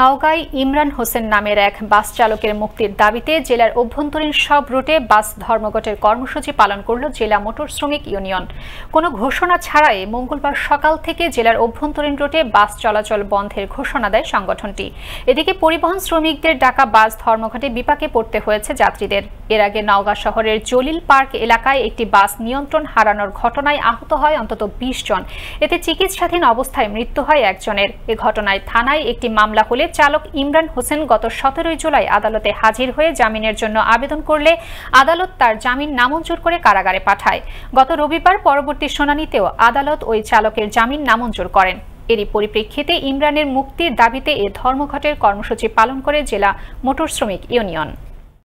নওগাঁয় ইমরান হোসেন নামের এক বাস চালকের মুক্তির দাবিতে জেলার অভ্যন্তরীণ সব রুটে বাস ধর্মঘটের কর্মসূচি পালন করল জেলা মোটর শ্রমিক ইউনিয়ন কোনো ঘোষণা ছাড়াই মঙ্গলবার সকাল থেকে জেলার অভ্যন্তরীণ রুটে বাস চলাচল বন্ধের ঘোষণা দেয় সংগঠনটি এদিকে পরিবহন শ্রমিকদের ডাকা বাস ধর্মঘটে বিপাকে পড়তে হয়েছে যাত্রীদের এর আগে নওগাঁ শহরের জলিল পার্ক এলাকায় একটি বাস নিয়ন্ত্রণ হারানোর ঘটনায় আহত হয় অন্তত বিশ জন এতে চিকিৎসাধীন অবস্থায় মৃত্যু হয় একজনের এ ঘটনায় থানায় একটি মামলা হলে জেরে চালক ইমরান হোসেন গত সতেরোই জুলাই আদালতে হাজির হয়ে জামিনের জন্য আবেদন করলে আদালত তার জামিন নামঞ্জুর করে কারাগারে পাঠায় গত রবিবার পরবর্তী শুনানিতেও আদালত ওই চালকের জামিন নামঞ্জুর করেন এরই পরিপ্রেক্ষিতে ইমরানের মুক্তির দাবিতে এ ধর্মঘটের কর্মসূচি পালন করে জেলা মোটর শ্রমিক ইউনিয়ন